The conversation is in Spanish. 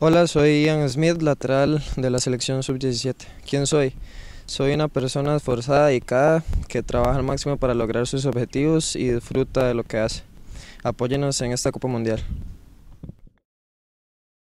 Hola, soy Ian Smith, lateral de la selección sub-17. ¿Quién soy? Soy una persona esforzada, y dedicada, que trabaja al máximo para lograr sus objetivos y disfruta de lo que hace. Apóyenos en esta Copa Mundial.